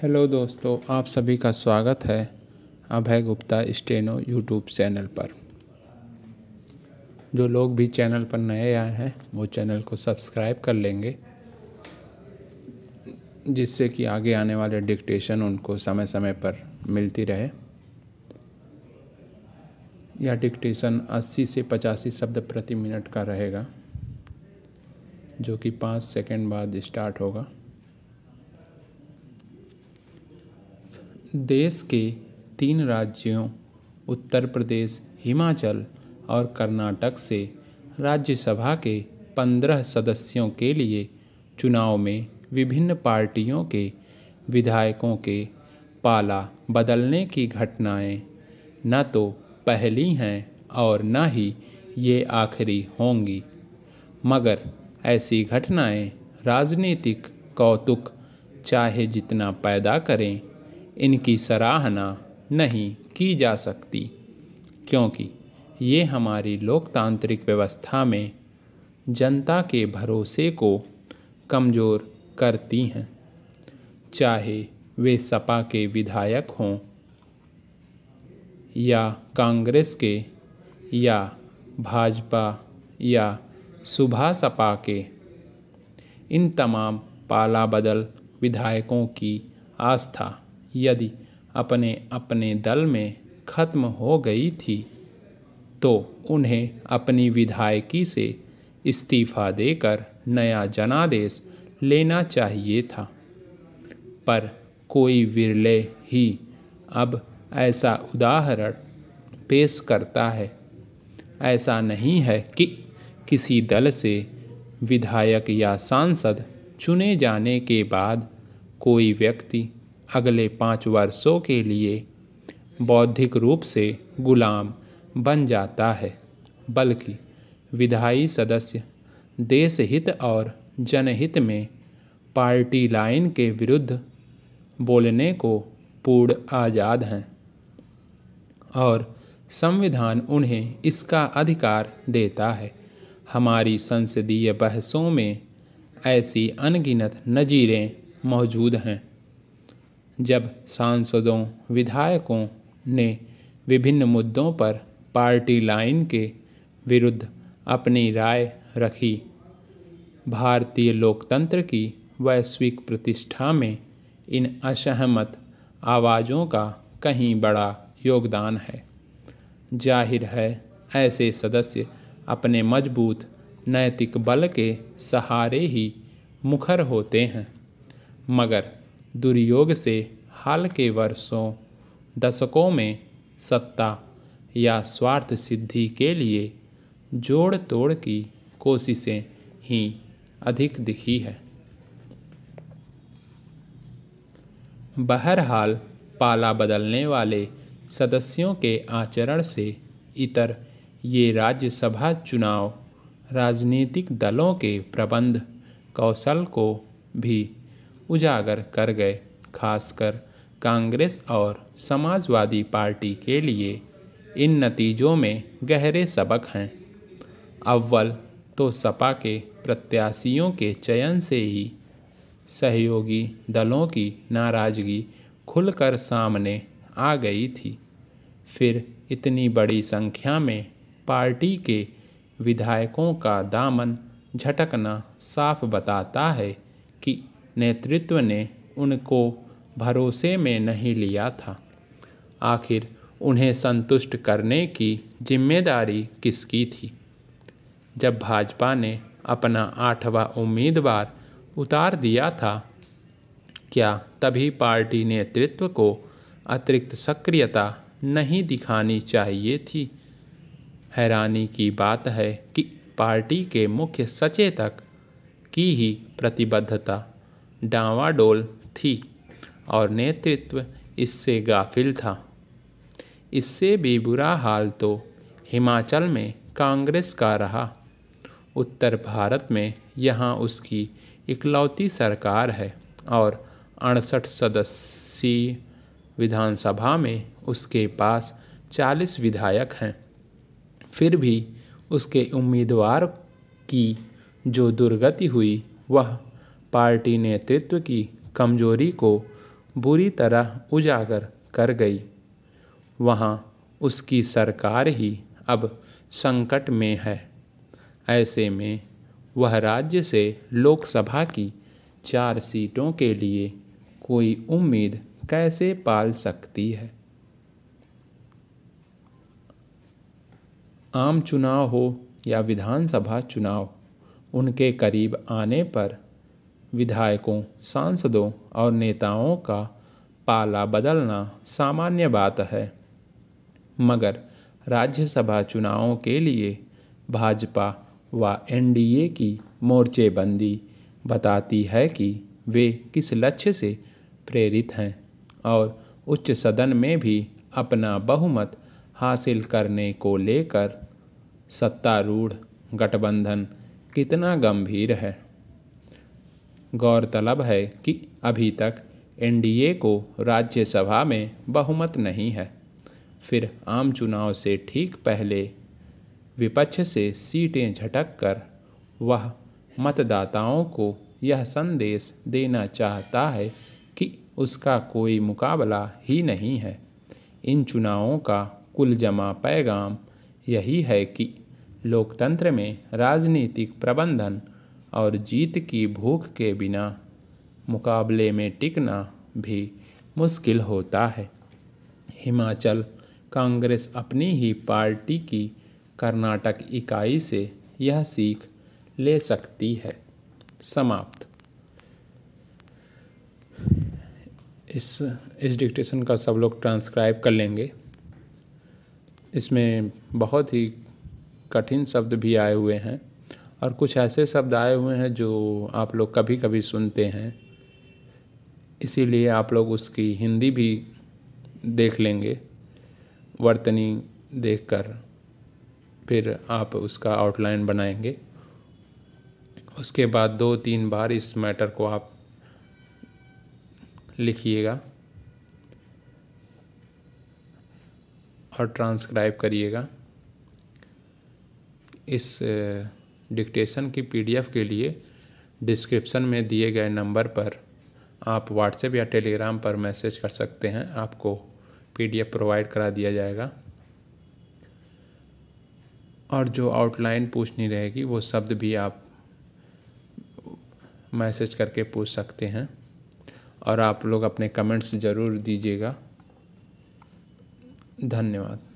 hello दोस्तों आप सभी का स्वागत है Abhay Gupta steno YouTube channel पर जो लोग भी चैनल पर नए आए हैं वो चैनल को सब्सक्राइब कर लेंगे जिससे कि आगे आने वाले डिक्टेशन उनको समय समय पर मिलती रहे यह डिक्टेशन 80 से पचासी शब्द प्रति मिनट का रहेगा जो कि पाँच सेकंड बाद स्टार्ट होगा देश के तीन राज्यों उत्तर प्रदेश हिमाचल और कर्नाटक से राज्यसभा के पंद्रह सदस्यों के लिए चुनाव में विभिन्न पार्टियों के विधायकों के पाला बदलने की घटनाएं न तो पहली हैं और न ही ये आखिरी होंगी मगर ऐसी घटनाएं राजनीतिक कौतुक चाहे जितना पैदा करें इनकी सराहना नहीं की जा सकती क्योंकि ये हमारी लोकतांत्रिक व्यवस्था में जनता के भरोसे को कमज़ोर करती हैं चाहे वे सपा के विधायक हों या कांग्रेस के या भाजपा या सुबह सपा के इन तमाम पाला बदल विधायकों की आस्था यदि अपने अपने दल में खत्म हो गई थी तो उन्हें अपनी विधायकी से इस्तीफा देकर नया जनादेश लेना चाहिए था पर कोई विरले ही अब ऐसा उदाहरण पेश करता है ऐसा नहीं है कि किसी दल से विधायक या सांसद चुने जाने के बाद कोई व्यक्ति अगले पाँच वर्षों के लिए बौद्धिक रूप से गुलाम बन जाता है बल्कि विधायी सदस्य देश हित और जनहित में पार्टी लाइन के विरुद्ध बोलने को पूर्ण आज़ाद हैं और संविधान उन्हें इसका अधिकार देता है हमारी संसदीय बहसों में ऐसी अनगिनत नज़ीरें मौजूद हैं जब सांसदों विधायकों ने विभिन्न मुद्दों पर पार्टी लाइन के विरुद्ध अपनी राय रखी भारतीय लोकतंत्र की वैश्विक प्रतिष्ठा में इन असहमत आवाज़ों का कहीं बड़ा योगदान है जाहिर है ऐसे सदस्य अपने मजबूत नैतिक बल के सहारे ही मुखर होते हैं मगर दुर्योग से हाल के वर्षों दशकों में सत्ता या स्वार्थ सिद्धि के लिए जोड़ तोड़ की कोशिशें ही अधिक दिखी है बहरहाल पाला बदलने वाले सदस्यों के आचरण से इतर ये राज्यसभा चुनाव राजनीतिक दलों के प्रबंध कौशल को भी उजागर कर गए खासकर कांग्रेस और समाजवादी पार्टी के लिए इन नतीजों में गहरे सबक हैं अव्वल तो सपा के प्रत्याशियों के चयन से ही सहयोगी दलों की नाराज़गी खुलकर सामने आ गई थी फिर इतनी बड़ी संख्या में पार्टी के विधायकों का दामन झटकना साफ बताता है कि नेतृत्व ने उनको भरोसे में नहीं लिया था आखिर उन्हें संतुष्ट करने की जिम्मेदारी किसकी थी जब भाजपा ने अपना आठवां उम्मीदवार उतार दिया था क्या तभी पार्टी नेतृत्व को अतिरिक्त सक्रियता नहीं दिखानी चाहिए थी हैरानी की बात है कि पार्टी के मुख्य सचेतक की ही प्रतिबद्धता डावाडोल थी और नेतृत्व इससे गाफिल था इससे भी बुरा हाल तो हिमाचल में कांग्रेस का रहा उत्तर भारत में यहाँ उसकी इकलौती सरकार है और अड़सठ सदस्यीय विधानसभा में उसके पास चालीस विधायक हैं फिर भी उसके उम्मीदवार की जो दुर्गति हुई वह पार्टी नेतृत्व की कमजोरी को बुरी तरह उजागर कर गई वहाँ उसकी सरकार ही अब संकट में है ऐसे में वह राज्य से लोकसभा की चार सीटों के लिए कोई उम्मीद कैसे पाल सकती है आम चुनाव हो या विधानसभा चुनाव उनके करीब आने पर विधायकों सांसदों और नेताओं का पाला बदलना सामान्य बात है मगर राज्यसभा चुनावों के लिए भाजपा व एनडीए की मोर्चेबंदी बताती है कि वे किस लक्ष्य से प्रेरित हैं और उच्च सदन में भी अपना बहुमत हासिल करने को लेकर सत्तारूढ़ गठबंधन कितना गंभीर है गौरतलब है कि अभी तक एनडीए को राज्यसभा में बहुमत नहीं है फिर आम चुनाव से ठीक पहले विपक्ष से सीटें झटक कर वह मतदाताओं को यह संदेश देना चाहता है कि उसका कोई मुकाबला ही नहीं है इन चुनावों का कुल जमा पैगाम यही है कि लोकतंत्र में राजनीतिक प्रबंधन और जीत की भूख के बिना मुकाबले में टिकना भी मुश्किल होता है हिमाचल कांग्रेस अपनी ही पार्टी की कर्नाटक इकाई से यह सीख ले सकती है समाप्त इस इस डिक्टेशन का सब लोग ट्रांसक्राइब कर लेंगे इसमें बहुत ही कठिन शब्द भी आए हुए हैं और कुछ ऐसे शब्द आए हुए हैं जो आप लोग कभी कभी सुनते हैं इसीलिए आप लोग उसकी हिंदी भी देख लेंगे वर्तनी देखकर फिर आप उसका आउटलाइन बनाएंगे उसके बाद दो तीन बार इस मैटर को आप लिखिएगा और ट्रांसक्राइब करिएगा इस डिक्टेशन की पीडीएफ के लिए डिस्क्रिप्शन में दिए गए नंबर पर आप व्हाट्सएप या टेलीग्राम पर मैसेज कर सकते हैं आपको पीडीएफ प्रोवाइड करा दिया जाएगा और जो आउटलाइन पूछनी रहेगी वो शब्द भी आप मैसेज करके पूछ सकते हैं और आप लोग अपने कमेंट्स ज़रूर दीजिएगा धन्यवाद